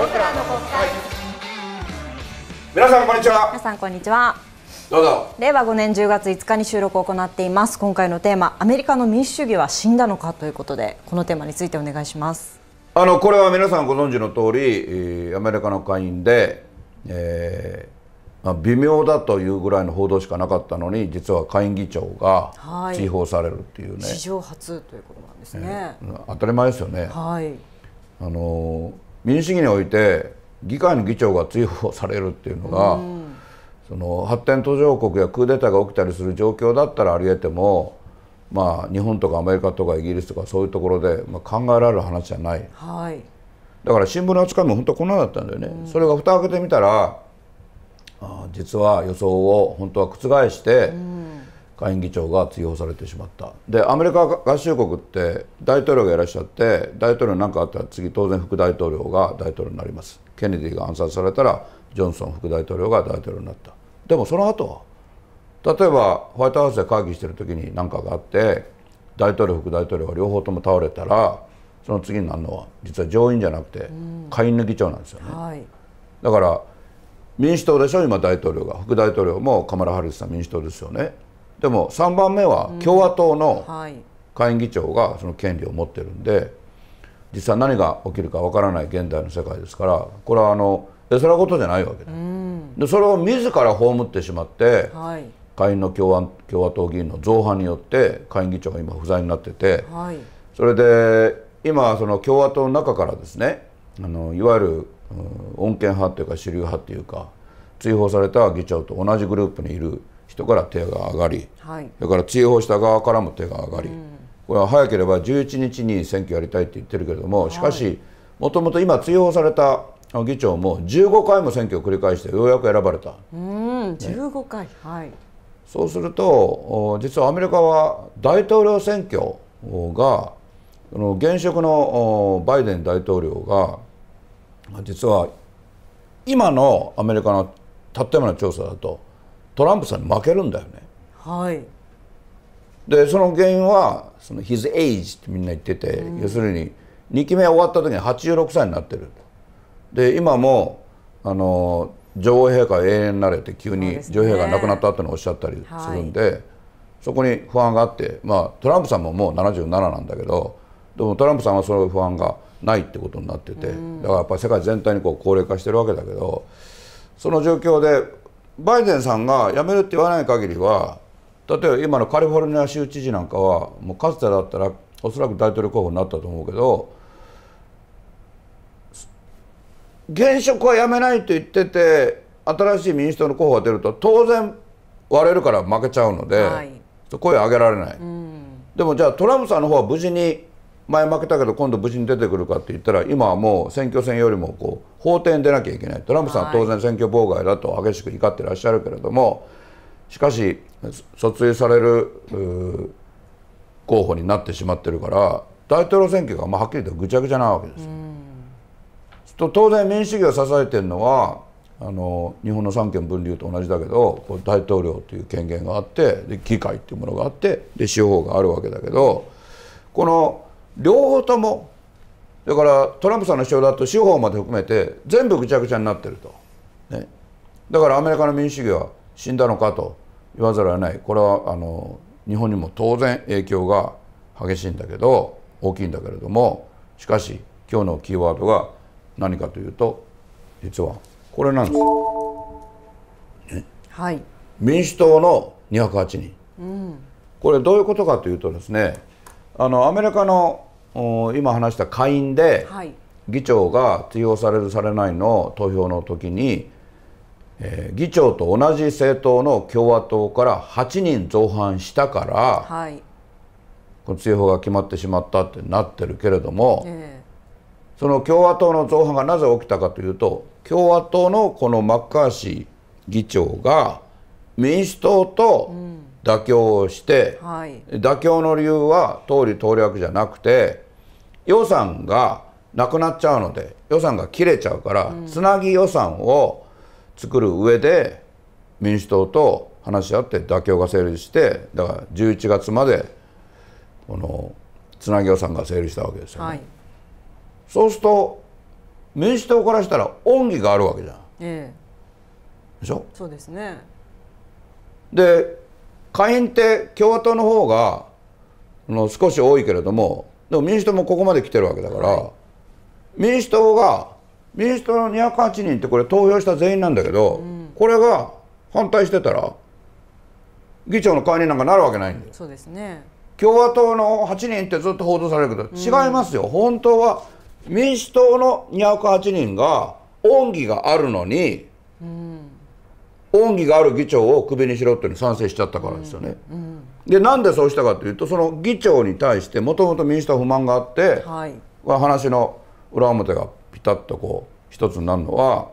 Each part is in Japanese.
僕らの国会皆さんこんにちは皆さんこんにちはどうぞ令和5年10月5日に収録を行っています今回のテーマアメリカの民主主義は死んだのかということでこのテーマについてお願いしますあのこれは皆さんご存知の通り、えー、アメリカの会員で、えーまあ、微妙だというぐらいの報道しかなかったのに実は会院議長が追放されるっていうね、はい、史上初ということなんですね、えー、当たり前ですよねはいあの民主主義において議会の議長が追放されるっていうのが、うん、その発展途上国やクーデターが起きたりする状況だったらありえても、まあ、日本とかアメリカとかイギリスとかそういうところで、まあ、考えられる話じゃない、はい、だから新聞の扱いも本当こんなだったんだよね、うん、それが蓋を開けてみたらあ実は予想を本当は覆して、うん下院議長が追放されてしまったでアメリカ合衆国って大統領がいらっしゃって大統領何かあったら次当然副大統領が大統領になりますケネディが暗殺されたらジョンソン副大統領が大統領になったでもその後は例えばホワイトハウスで会議してる時に何かがあって大統領副大統領が両方とも倒れたらその次になるのは実は上院じゃなくて下院の議長なんですよね、うんはい、だから民主党でしょ今大統領が副大統領もカマラ・ハリスさん民主党ですよねでも3番目は共和党の下院議長がその権利を持ってるんで実際何が起きるかわからない現代の世界ですからこれはあの絵ことじゃないわけで,、でそれを自ら葬ってしまって、はい、下院の共和共和党議員の造反によって下院議長が今不在になってて、はい、それで今その共和党の中からですねあのいわゆる穏健派というか主流派というか追放された議長と同じグループにいる人から手が上がり、はい、だから追放した側からも手が上がり、うん、これは早ければ11日に選挙やりたいって言ってるけれどもしかしもともと今追放された議長も15回も選挙を繰り返してようやく選ばれた。うん、15回、はい、そうすると実はアメリカは大統領選挙が現職のバイデン大統領が実は今のアメリカのたった今の調査だとトランプさんに負けるんだよね。はい、でその原因はその his age ってみんな言ってて、うん、要するに2期目終わった時に86歳になってるで今もあの女王陛下永遠になれて急に女王陛下が亡くなったってのをおっしゃったりするんで、ねはい、そこに不安があってまあトランプさんももう77なんだけどでもトランプさんはそういう不安がないってことになってて、うん、だからやっぱり世界全体にこう高齢化してるわけだけどその状況でバイデンさんが辞めるって言わない限りは例えば今のカリフォルニア州知事なんかはもうかつてだったらおそらく大統領候補になったと思うけど現職は辞めないと言ってて新しい民主党の候補が出ると当然割れるから負けちゃうので、はい、声上げられない、うん、でもじゃあトランプさんの方は無事に前負けたけど今度無事に出てくるかって言ったら今はもう選挙戦よりもこう法廷に出なきゃいけないトランプさんは当然選挙妨害だと激しく怒ってらっしゃるけれどもしかし訴追される候補になってしまってるから大統領選挙がまあはっきりとぐちゃぐちゃなわけですよ。と当然民主主義を支えてるのはあの日本の三権分立と同じだけど大統領という権限があってで議会というものがあってで司法があるわけだけどこの両方ともだからトランプさんの主張だと司法まで含めて全部ぐちゃぐちゃになってると、ね、だからアメリカの民主主義は死んだのかと言わざるを得ないこれはあの日本にも当然影響が激しいんだけど大きいんだけれどもしかし今日のキーワードが何かというと実はこれなんですよ。はい、民主党の208人、うん、これどういうことかというとですねあのアメリカの今話した下院で、議長が追放されるされないの投票の時に、えー、議長と同じ政党の共和党から8人造反したから、はい、この追放が決まってしまったってなってるけれども、えー、その共和党の造反がなぜ起きたかというと共和党のこのマッカーシー議長が民主党と、うん妥協をして、はい、妥協の理由は通り通略じゃなくて予算がなくなっちゃうので予算が切れちゃうから、うん、つなぎ予算を作る上で民主党と話し合って妥協が成立してだから11月までこのつなぎ予算が成立したわけですよね、はい、そうすると民主党からしたら恩義があるわけじゃん。ええ、でしょそうですねで下院って共和党の方がの少し多いけれどもでも民主党もここまで来てるわけだから、はい、民主党が民主党の208人ってこれ投票した全員なんだけど、うん、これが反対してたら議長の解任なんかなるわけないんそうですね共和党の8人ってずっと報道されるけど、違いますよ、本当は民主党の208人が恩義があるのに、うん恩義がある議長をクビにしろっていうのに賛成しちゃったからですよね。でなんでそうしたかというとその議長に対してもともと民主党不満があって、はい、話の裏表がピタッとこう一つになるのは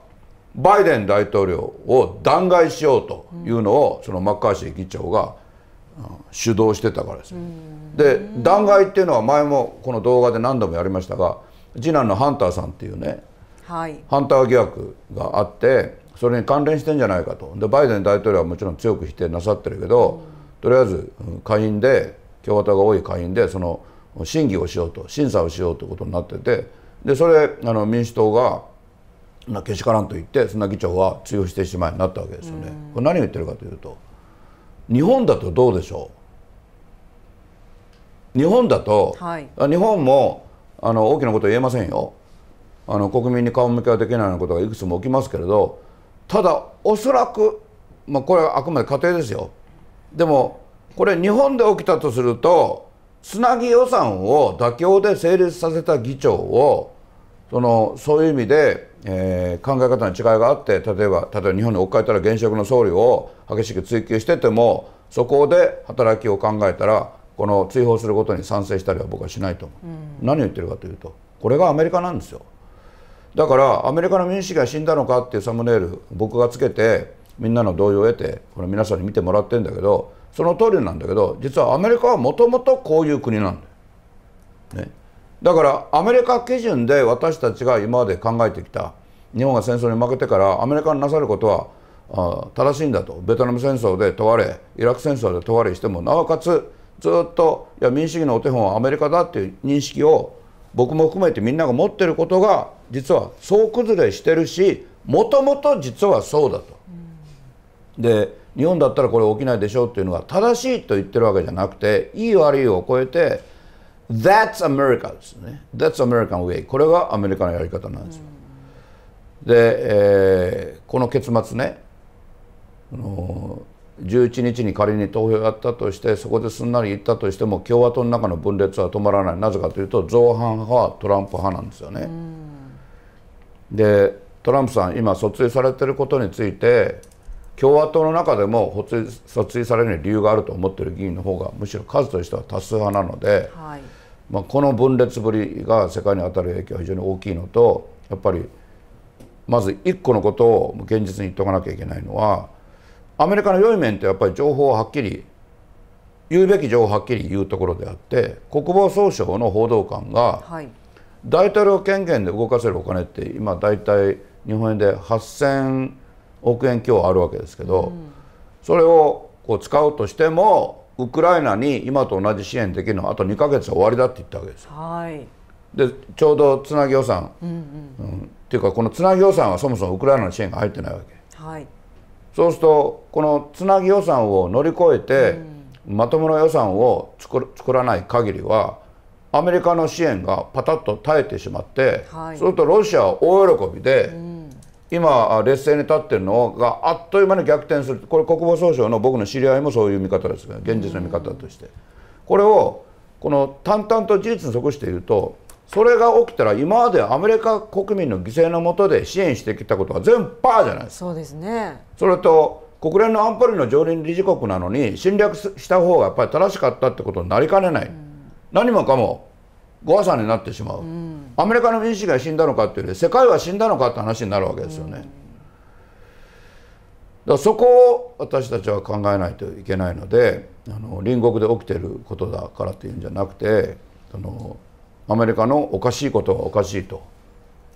バイデン大統領を弾劾しようというのを、うん、そのマッカーシー議長が、うん、主導してたからですよ。うん、で弾劾っていうのは前もこの動画で何度もやりましたが次男のハンターさんっていうね、はい、ハンター疑惑があって。それに関連してんじゃないかとでバイデン大統領はもちろん強く否定なさってるけど、とりあえず下院で共和党が多い下院でその審議をしようと審査をしようということになっててでそれあの民主党がけしからんと言ってそな議長は通用してしまいになったわけですよね。これ何を言ってるかというと日本だとどうでしょう日本だと、はい、日本もあの大きなこと言えませんよあの国民に顔向けはできないようなことがいくつも起きますけれどただおそらく、まあ、これはあくまで仮定ですよでもこれ日本で起きたとするとつなぎ予算を妥協で成立させた議長をそのそういう意味で、えー、考え方の違いがあって例えば例えば日本に置き換えたら現職の総理を激しく追及しててもそこで働きを考えたらこの追放することに賛成したりは僕はしないと思う、うん、何を言ってるかというとこれがアメリカなんですよ。だからアメリカの民主主義が死んだのかっていうサムネイル僕がつけてみんなの同意を得てこれ皆さんに見てもらってるんだけどその通りなんだけど実はアメリカはもともとこういう国なんだよ、ね、だからアメリカ基準で私たちが今まで考えてきた日本が戦争に負けてからアメリカになさることはあ正しいんだとベトナム戦争で問われイラク戦争で問われしてもなおかつずっといや民主主義のお手本はアメリカだっていう認識を僕も含めてみんなが持ってることが実は総崩れしてるしもともと実はそうだと。で日本だったらこれ起きないでしょうっていうのは正しいと言ってるわけじゃなくていい悪いを超えて That's America ですね That's American way これがアメリカのやり方なんですよ。で、えー、この結末ね11日に仮に投票やったとしてそこですんなりいったとしても共和党の中の分裂は止まらないなぜかというと造反派はトランプ派なんですよね。うんでトランプさん今訴追されてることについて共和党の中でも訴追される理由があると思っている議員の方がむしろ数としては多数派なので、はい、まあ、この分裂ぶりが世界に与える影響は非常に大きいのとやっぱりまず一個のことを現実に言っておかなきゃいけないのはアメリカの良い面ってやっぱり情報をはっきり言うべき情報をはっきり言うところであって国防総省の報道官が、はい、大統領権限で動かせるお金って今大体日本円で8,000億円強あるわけですけど、うん、それをこう使うとしてもウクライナに今と同じ支援できるのはあと2か月は終わりだって言ったわけですはいでちょうどつなぎ予算、うんうんうん、っていうかこのつなぎ予算はそもそもウクライナの支援が入ってないわけ、はい、そうするとこのつなぎ予算を乗り越えて、うん、まともな予算を作らない限りはアメリカの支援がパタッと耐えてしまって、はい、するとロシアは大喜びで、うん、今、劣勢に立っているのがあっという間に逆転するこれ国防総省の僕の知り合いもそういう見方ですが現実の見方として、うん、これをこの淡々と事実に即しているとそれが起きたら今までアメリカ国民の犠牲のもとで支援してきたことは全部パーじゃないですそうですねそれと国連の安保理の常任理事国なのに侵略した方がやっぱり正しかったってことになりかねない。うん何もかも誤破になってしまう、うん、アメリカの民主主義が死んだのかっていうより世界は死んだのかって話になるわけですよね、うん、だからそこを私たちは考えないといけないのであの隣国で起きてることだからっていうんじゃなくてそのアメリカのおかしいことはおかしいと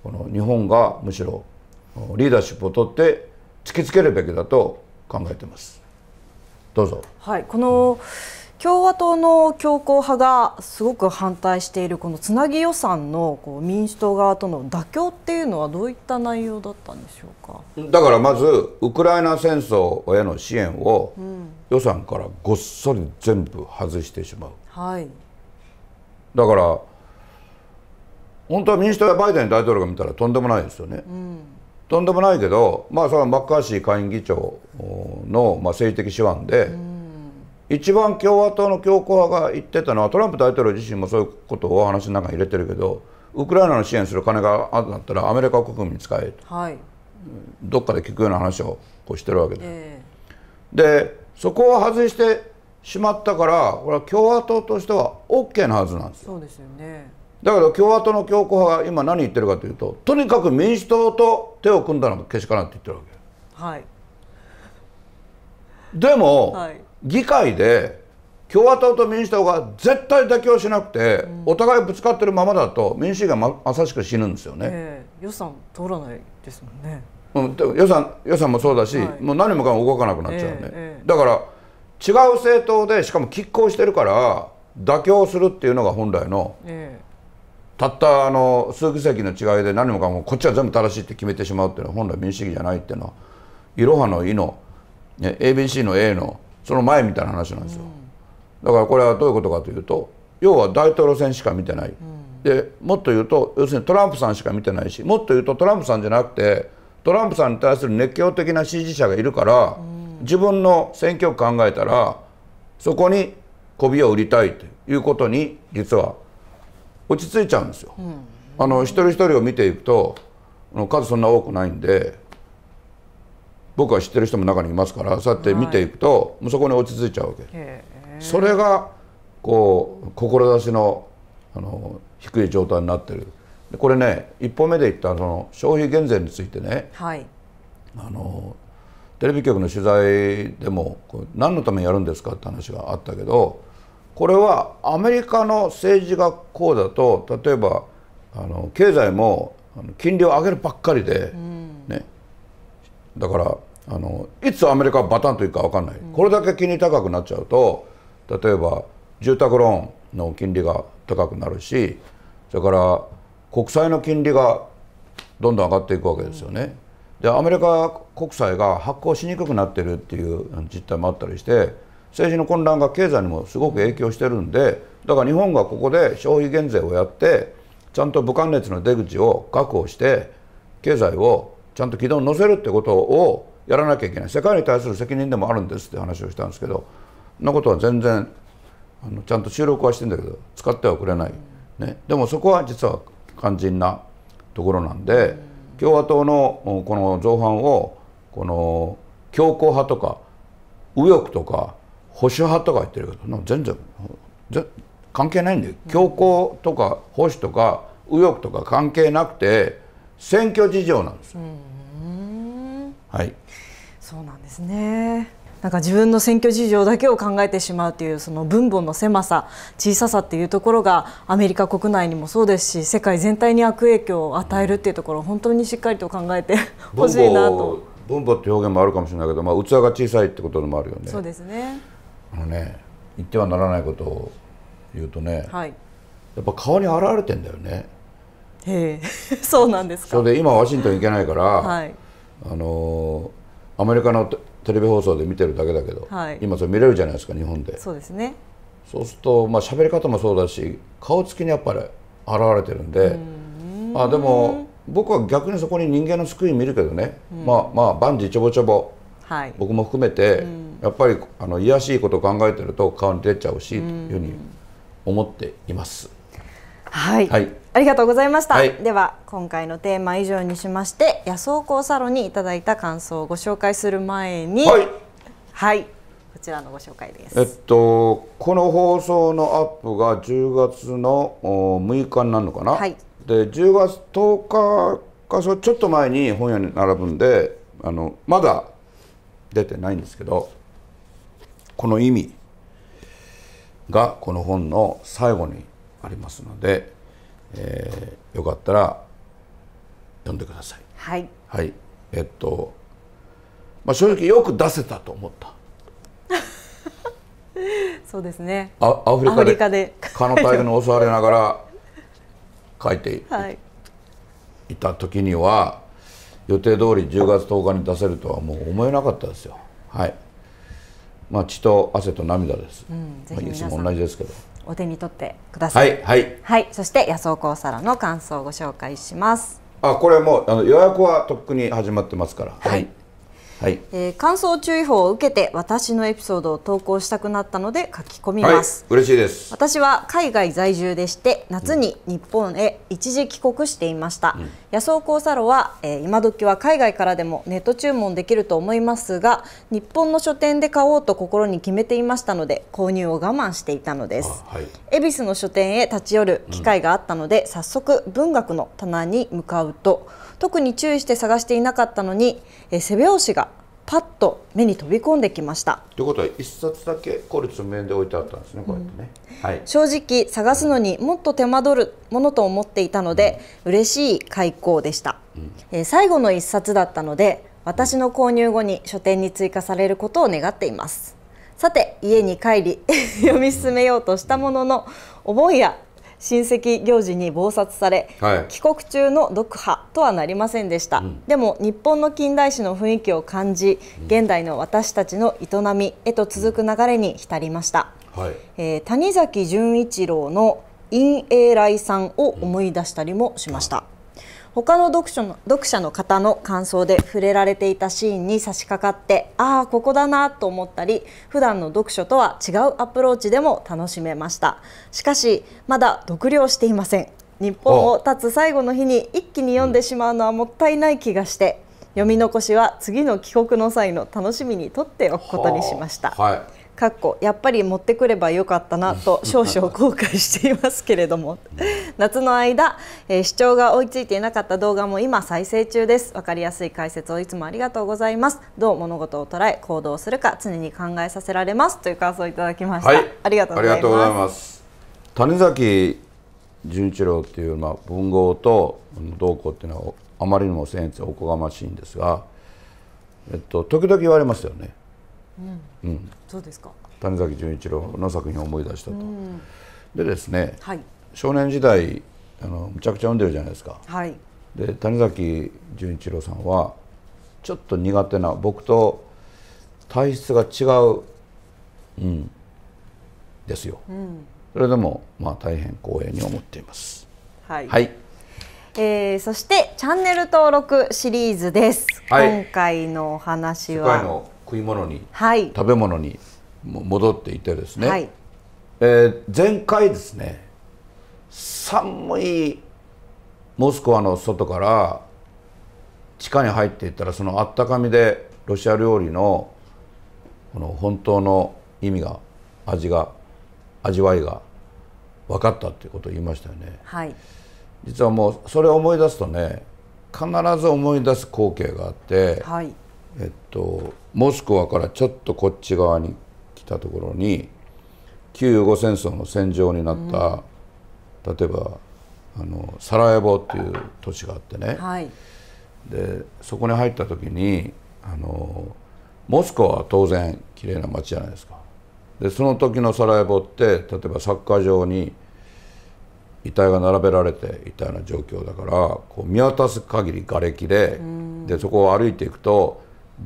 この日本がむしろリーダーシップを取って突きつけるべきだと考えてます。どうぞ。はい、この、うん共和党の強硬派がすごく反対しているこのつなぎ予算のこう民主党側との妥協っていうのはどういった内容だったんでしょうかだからまずウクライナ戦争への支援を予算からごっそり全部外してしまう、うん、はい、だから本当は民主党やバイデン大統領が見たらとんでもないですよね。うんとんでもないけど、まあ、そのマッカーシー下院議長の、まあ、政治的手腕で、うん一番共和党の強硬派が言ってたのはトランプ大統領自身もそういうことを話の中に入れてるけどウクライナの支援する金があったらアメリカ国民に使えと、はい、どっかで聞くような話をこうしてるわけで、えー、でそこを外してしまったからこれは共和党としては OK なはずなんですそうですよねだけど共和党の強硬派が今何言ってるかというととにかく民主党と手を組んだのがけしからんって言ってるわけ。はい、でも、はい議会で共和党と民主党が絶対妥協しなくて、うん、お互いぶつかってるままだと民主主義がまさしく死ぬんですよね、えー、予算通らないですもんね、うん、予算予算もそうだし、はい、もう何もかも動かなくなっちゃうね、えーえー、だから違う政党でしかも拮抗してるから妥協するっていうのが本来の、たったあの数議席の違いで何もかもこっちは全部正しいって決めてしまうっていうのは本来民主主義じゃないっていうのはいろはの「い」の、ね、ABC の「A」の「その前みたいな話なんですよ、だからこれはどういうことかというと要は大統領選しか見てない、でもっと言うと要するにトランプさんしか見てないしもっと言うとトランプさんじゃなくてトランプさんに対する熱狂的な支持者がいるから、自分の選挙区考えたらそこに媚びを売りたいということに実は落ち着いちゃうんですよ。あの一人一人を見ていくと数そんな多くないんで僕は知ってる人も中にいますからそうやって見ていくと、もうそこに落ち着いちゃうわけそれがこう志のあの低い状態になってるこれね一歩目で言ったその消費減税についてね、はい、あのテレビ局の取材でも何のためにやるんですかって話があったけどこれはアメリカの政治がこうだと例えばあの経済も金利を上げるばっかりで、うん、ね、だからあのいつアメリカバタンといくか分かんない、うん、これだけ金利高くなっちゃうと例えば住宅ローンの金利が高くなるしそれから国債の金利がどんどん上がっていくわけですよね。うん、でアメリカ国債が発行しにくくなってるっていう実態もあったりして政治の混乱が経済にもすごく影響してるんでだから日本がここで消費減税をやってちゃんと武漢熱の出口を確保して経済をちゃんと軌道に乗せるってことをやらなきゃいけない世界に対する責任でもあるんですって話をしたんですけどそんなことは全然あのちゃんと収録はしてんだけど使ってはくれない、ね、でもそこは実は肝心なところなんで共和党のこの造反をこの強硬派とか右翼とか保守派とか言ってるけど全然関係ないんで強硬とか保守とか右翼とか関係なくて選挙事情なんですよ。はいそうなんですねなんか自分の選挙事情だけを考えてしまうというその分母の狭さ小ささっていうところがアメリカ国内にもそうですし世界全体に悪影響を与えるっていうところ本当にしっかりと考えて ほしいなと分母って表現もあるかもしれないけど、まあ、器が小さいってことでもあるよねそうですねあのね言ってはならないことを言うとね、はい、やっぱ顔に現れてんだよねへえ そうなんですかそれで今ワシントン行けないから、はい、あのーアメリカのテレビ放送で見てるだけだけど、はい、今それ見れるじゃないですか日本でそうですねそうするとまあ喋り方もそうだし顔つきにやっぱり現れてるんであでも僕は逆にそこに人間の救い見るけどね、うん、まあまあ万事ちょぼちょぼ、はい、僕も含めて、うん、やっぱりあの癒やしいことを考えてると顔に出ちゃうしというふうに思っています。はい、はい、ありがとうございました、はい、では今回のテーマ以上にしまして野草校サロンにいただいた感想をご紹介する前にはい、はい、こちらのご紹介ですえっとこの放送のアップが10月の6日になるのかな、はい、で10月10日かそちょっと前に本屋に並ぶんであのまだ出てないんですけどこの意味がこの本の最後にありますので、えー、よかったら読んでください。はい、はい、えっと、まあ、正直よく出せたと思った。そうですね。アフリカで蚊の大群に襲われながら書いていはい、いた時には予定通り10月10日に出せるとはもう思えなかったですよ。はい。まあ血と汗と涙です。うん、いつも同じですけど。お手に取ってください。はい、はい、はい、そして野草講皿の感想をご紹介します。あ、これもあの予約はとっくに始まってますから。はいはい、えー、感想注意報を受けて私のエピソードを投稿したくなったので書き込みます、はい、嬉しいです私は海外在住でして夏に日本へ一時帰国していました、うん、野草交差路は、えー、今時は海外からでもネット注文できると思いますが日本の書店で買おうと心に決めていましたので購入を我慢していたのですはい、恵比寿の書店へ立ち寄る機会があったので、うん、早速文学の棚に向かうと特に注意して探していなかったのに、えー、背拍子がパッと目に飛び込んできましたということは1冊だけ効率面で置いてあったんですね、こうやってね、はい、正直探すのにもっと手間取るものと思っていたので、うん、嬉しい開講でした、うん、えー、最後の一冊だったので私の購入後に書店に追加されることを願っていますさて家に帰り 読み進めようとしたもののお盆や親戚行事に謀殺され、はい、帰国中の読破とはなりませんでした、うん、でも日本の近代史の雰囲気を感じ現代の私たちの営みへと続く流れに浸りました、はい、えー、谷崎潤一郎の陰影来さんを思い出したりもしました、他の読書の読者の方の感想で触れられていたシーンに差し掛かってああここだなと思ったり普段の読書とは違うアプローチでも楽しめましたしかしまだ読了していません日本を立つ最後の日に一気に読んでしまうのはもったいない気がして読み残しは次の帰国の際の楽しみにとっておくことにしました。はあはいかっこやっぱり持ってくればよかったなと 少々後悔していますけれども夏の間、えー、視聴が追いついていなかった動画も今再生中ですわかりやすい解説をいつもありがとうございますどう物事を捉え行動するか常に考えさせられますという感想をいただきました、はい、ありがとうございます谷崎潤一郎っていうまあ文豪と同行っていうのはあまりにも僭越おこがましいんですがえっと時々言われますよねうん、うん、そうですか谷崎潤一郎の作品を思い出したと、うん、でですね、はい、少年時代あのむちゃくちゃ読んでるじゃないですか、はい、で谷崎潤一郎さんはちょっと苦手な僕と体質が違う、うん、ですよ、うん、それでも、まあ、大変光栄に思っています。はい、はいえー、そしてチャンネル登録シリーズです、はい、今回のお話は食い物に、はい、食べ物に戻っていてですね、はい、えー、前回ですね寒いモスクワの外から地下に入っていったらそのあったかみでロシア料理のこの本当の意味が味が味わいが分かったっていうことを言いましたよね、はい、実はもうそれを思い出すとね必ず思い出す光景があって、はい、えっと、モスクワからちょっとこっち側に来たところに旧ユーゴ戦争の戦場になった、うん、例えばあのサラエボっていう都市があってね、はい、でそこに入った時にあのモスクワは当然綺麗な街じゃないですかでその時のサラエボって例えばサッカー場に遺体が並べられていたような状況だからこう見渡す限り瓦礫で,、でそこを歩いていくと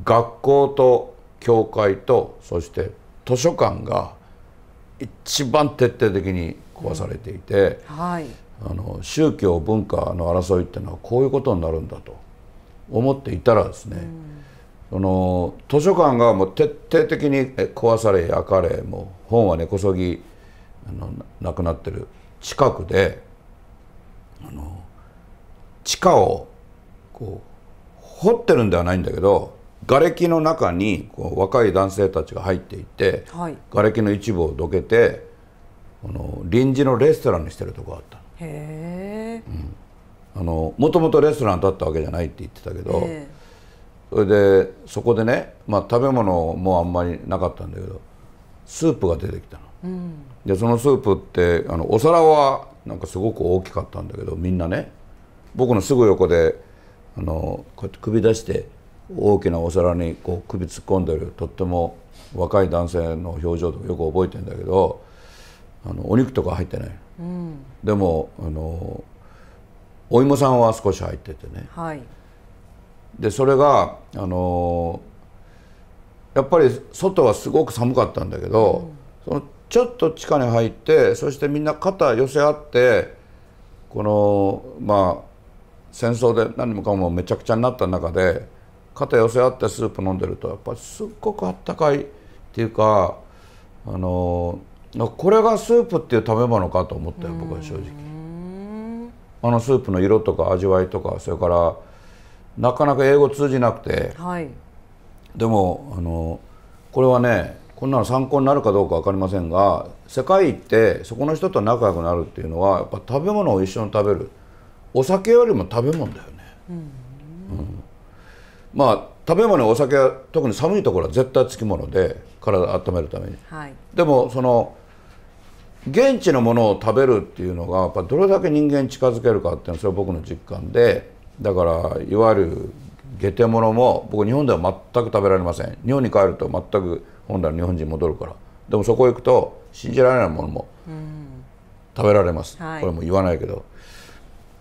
学校と教会とそして図書館が一番徹底的に壊されていて、うんはい、あの宗教文化の争いっていうのはこういうことになるんだと思っていたらですね、うん、その図書館がもう徹底的に壊され焼かれもう本は根こそぎあのなくなってる近くであの地下をこう掘ってるんではないんだけど瓦礫の中にこう若い男性たちが入っていて、はい、瓦礫の一部をどけてこの臨時のレストランにしてるとこがあったへえ、うん、あのもともとレストランだったわけじゃないって言ってたけどそれでそこでね、まあ、食べ物もあんまりなかったんだけどスープが出てきたの、うん、でそのスープってあのお皿はなんかすごく大きかったんだけどみんなね僕のすぐ横であのこうやって首出して大きなお皿にこう首突っ込んでるとっても若い男性の表情とかよく覚えてんだけどあのお肉とか入ってない、うん、でもあのお芋さんは少し入っててね、はい、でそれがあのやっぱり外はすごく寒かったんだけど、うん、そのちょっと地下に入ってそしてみんな肩寄せ合ってこのまあ戦争で何もかもめちゃくちゃになった中で肩寄せ合ってスープ飲んでるとやっぱりすっごくあったかいっていうかあのこれがスープっていう食べ物かと思ったよ僕は正直あのスープの色とか味わいとかそれからなかなか英語通じなくて、はい、でもあのこれはねこんなの参考になるかどうか分かりませんが世界行ってそこの人と仲良くなるっていうのはやっぱ食べ物を一緒に食べるお酒よりも食べ物だよね。うん、うんまあ食べ物お酒は特に寒いところは絶対つきもので体温めるために、はい、でもその現地のものを食べるっていうのがやっぱどれだけ人間に近づけるかっていうのはそれは僕の実感でだからいわゆる下手物も僕日本では全く食べられません日本に帰ると全く本来の日本人戻るからでもそこ行くと信じられないものも食べられます、うんはい、これも言わないけど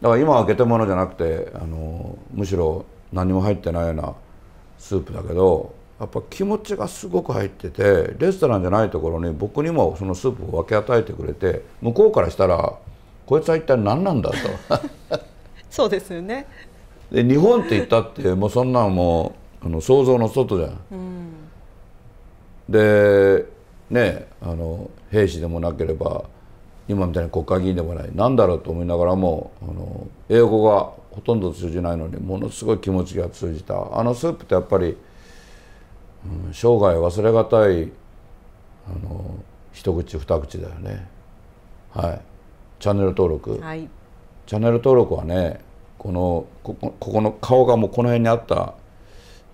だから今は下手物じゃなくてあのむしろ何も入ってないようなスープだけどやっぱ気持ちがすごく入っててレストランじゃないところに僕にもそのスープを分け与えてくれて向こうからしたらこいつは一体何なんだと そうですよねで日本って言ったってもうそんなもうあの想像の外じゃん、うん、でねあの兵士でもなければ今みたいに国会議員でもない何だろうと思いながらもあの英語がほとんど通じないのにものすごい気持ちが通じたあのスープってやっぱり、うん、生涯忘れがたいあの一口二口だよねはいチャンネル登録、はい、チャンネル登録はねこのこここの顔がもうこの辺にあった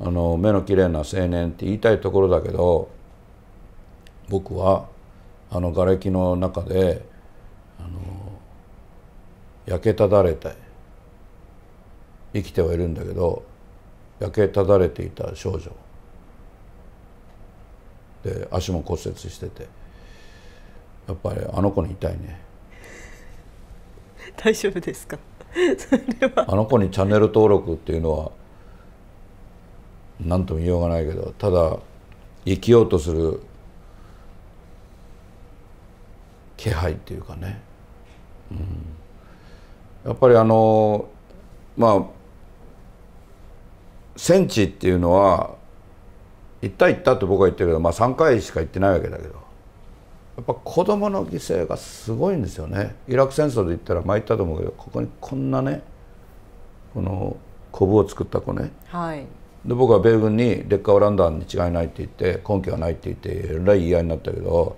あの目の綺麗な青年って言いたいところだけど僕はあの瓦礫の中であの焼けただれたい生きてはいるんだけど焼けただれていた少女で足も骨折しててやっぱりあの子に痛いね 大丈夫ですか あの子にチャンネル登録っていうのは何とも言いようがないけどただ生きようとする気配っていうかね、うん、やっぱりあのまあ戦地っていうのは行った行ったって僕は言ってるけど、まあ、3回しか行ってないわけだけどやっぱ子供の犠牲がすごいんですよねイラク戦争で言ったら前言ったと思うけどここにこんなねこのコブを作った子ね、はい、で僕は米軍に劣化オランダに違いないって言って根拠はないって言ってえらい言い合いになったけど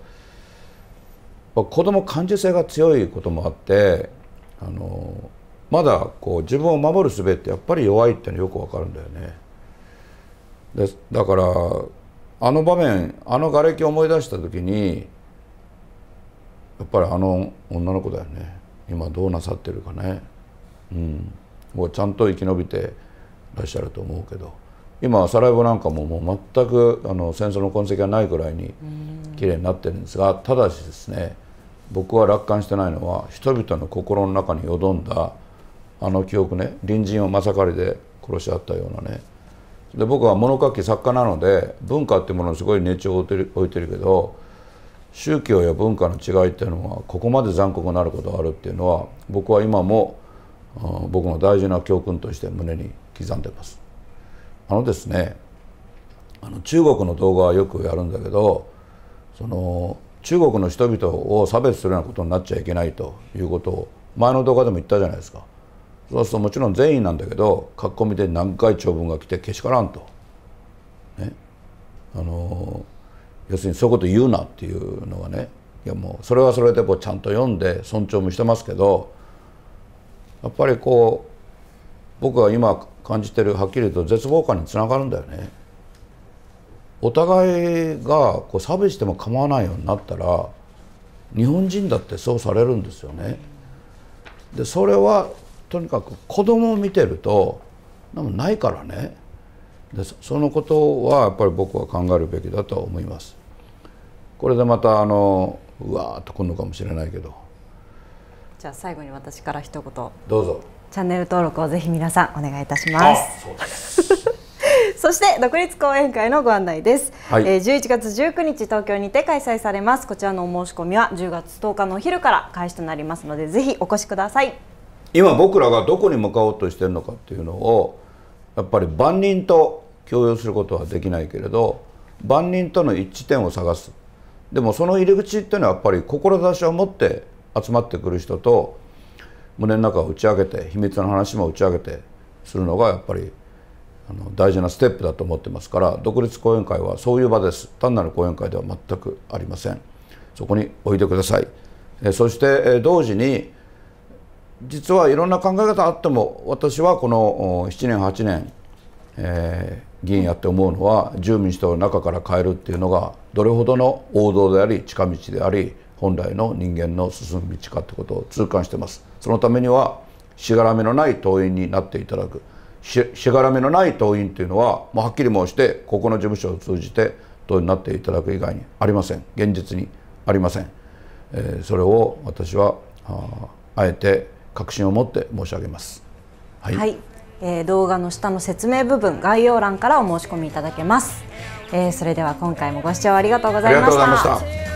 子供感受性が強いこともあってあのまだこう自分を守る術ってやっぱり弱いってのよくわかるんだよねでだからあの場面あの瓦礫を思い出した時にやっぱりあの女の子だよね今どうなさってるかねうんもうちゃんと生き延びてらっしゃると思うけど今サラエボなんかももう全くあの戦争の痕跡がないくらいに綺麗になってるんですがただしですね僕は楽観してないのは人々の心の中によどんだあの記憶ね隣人をまさかりで殺し合ったようなねで僕は物書き作家なので文化っていうものすごい熱中を置いてる置いてるけど宗教や文化の違いっていうのはここまで残酷になることがあるっていうのは僕は今も、うん、僕の大事な教訓として胸に刻んでます。あのですねあの中国の動画はよくやるんだけどその中国の人々を差別するようなことになっちゃいけないということを前の動画でも言ったじゃないですか。そうするともちろん善意なんだけど書き込みで何回長文が来てけしからんと、ね、あの要するにそういうこと言うなっていうのはねいやもうそれはそれでこうちゃんと読んで尊重もしてますけどやっぱりこう僕は今感じてるはっきりと絶望感につながるんだよね。お互いがこう差別しても構わないようになったら日本人だってそうされるんですよね。でそれはとにかく子供を見てるとなないからねでそのことはやっぱり僕は考えるべきだと思います。これでまたあのうわーっと来るのかもしれないけどじゃあ最後に私から一言どうぞチャンネル登録をぜひ皆さんお願いいたします。そす そして独立講演会のご案内です、はい、えー、11月19日東京にて開催されますこちらのお申し込みは10月10日のお昼から開始となりますのでぜひお越しください今僕らがどこに向かおうとしてるのかっていうのをやっぱり万人と共有することはできないけれど万人との一致点を探すでもその入り口っていうのはやっぱり志を持って集まってくる人と胸の中を打ち上げて秘密の話も打ち上げてするのがやっぱりあの大事なステップだと思ってますから独立講演会はそういう場です単なる講演会では全くありませんそこにおいでくださいそして同時に実はいろんな考え方あっても私はこの7年8年、えー、議員やって思うのは自由民主党の中から変えるっていうのがどれほどの王道であり近道であり本来の人間の進む道かってことを痛感してますそのためにはしがらみのない党員になっていただくしがらみのない党員っていうのはもうはっきり申してここの事務所を通じて党員になっていただく以外にありません現実にありません、えー、それを私はああえて確信を持って申し上げます。はい、はい、えー、動画の下の説明部分概要欄からお申し込みいただけます、えー、それでは今回もご視聴ありがとうございました